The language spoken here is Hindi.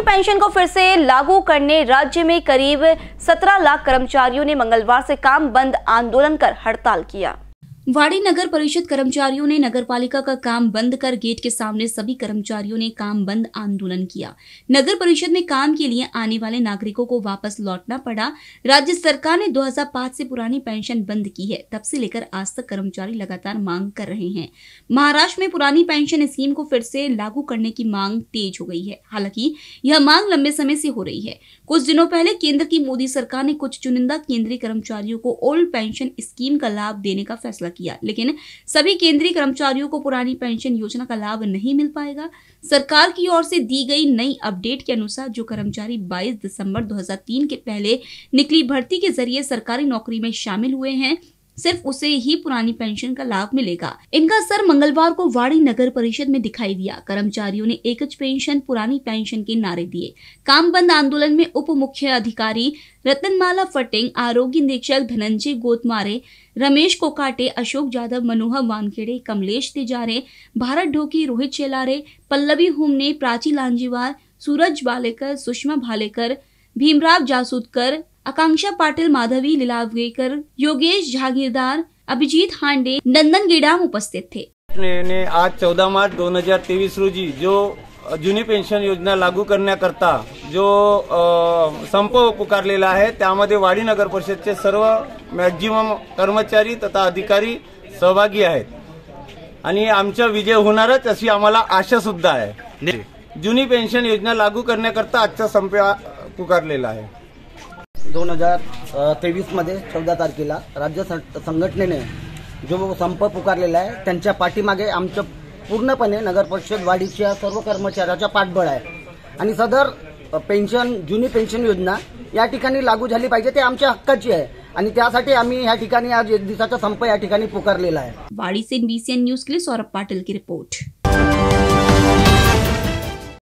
पुरानी पेंशन को फिर से लागू करने राज्य में करीब 17 लाख कर्मचारियों ने मंगलवार से काम बंद आंदोलन कर हड़ताल किया वाड़ी नगर परिषद कर्मचारियों ने नगर पालिका का काम बंद कर गेट के सामने सभी कर्मचारियों ने काम बंद आंदोलन किया नगर परिषद में काम के लिए आने वाले नागरिकों को वापस लौटना पड़ा राज्य सरकार ने 2005 से पुरानी पेंशन बंद की है तब से लेकर आज तक कर्मचारी लगातार मांग कर रहे हैं महाराष्ट्र में पुरानी पेंशन स्कीम को फिर से लागू करने की मांग तेज हो गई है हालांकि यह मांग लंबे समय से हो रही है कुछ दिनों पहले केंद्र की मोदी सरकार ने कुछ चुनिंदा केंद्रीय कर्मचारियों को ओल्ड पेंशन स्कीम का लाभ देने का फैसला किया लेकिन सभी केंद्रीय कर्मचारियों को पुरानी पेंशन योजना का लाभ नहीं मिल पाएगा सरकार की ओर से दी गई नई अपडेट के अनुसार जो कर्मचारी 22 दिसंबर 2003 के पहले निकली भर्ती के जरिए सरकारी नौकरी में शामिल हुए हैं सिर्फ उसे ही पुरानी पेंशन का लाभ मिलेगा इनका असर मंगलवार को वाड़ी नगर परिषद में दिखाई दिया कर्मचारियों ने एकज पेंशन पुरानी पेंशन के नारे दिए काम बंद आंदोलन में उप मुख्य अधिकारी रतनमाला फटिंग आरोग्य निरीक्षक धनंजय गोतमारे रमेश कोकाटे अशोक जाधव मनोहर वानखेड़े कमलेश तिजारे भारत ढोकी रोहित शेलारे पल्लवी हुमने प्राची लांजीवार सूरज बालेकर सुषमा भालेकर भीमराव जासूदकर आकांक्षा पाटील माधवी लिलावेकर योगेश जहागीरदार अभिजीत हांडे नंदन गिडाम उपस्थित थे ने आज 14 मार्च तेवीस रोजी जो जुनी पेन्शन योजना लागू करण्याकरता जो संप पुकारलेला आहे त्यामध्ये वाडी नगर परिषदचे सर्व मॅक्झिमम कर्मचारी तथा अधिकारी सहभागी आहेत आणि आमचा विजय होणारच अशी आम्हाला आशा सुद्धा आहे जुनी पेन्शन योजना लागू करण्याकरता आजचा संप पुकारलेला आहे दोन हजार तेवीसमध्ये चौदा तारखेला राज्य संघटनेने जो संप पुकारलेला आहे त्यांच्या पाठीमागे आमचं पूर्णपणे नगर परिषद वाढीच्या सर्व कर्मचाऱ्याचा पाठबळ आहे आणि सदर पेन्शन जुनी पेन्शन योजना या ठिकाणी लागू झाली पाहिजे ते आमच्या हक्काची आहे आणि त्यासाठी आम्ही या ठिकाणी आज एक दिवसाचा संप या ठिकाणी पुकारलेला आहे वाडीचे बीसीएन न्यूज लिए सौरभ पाटील की रिपोर्ट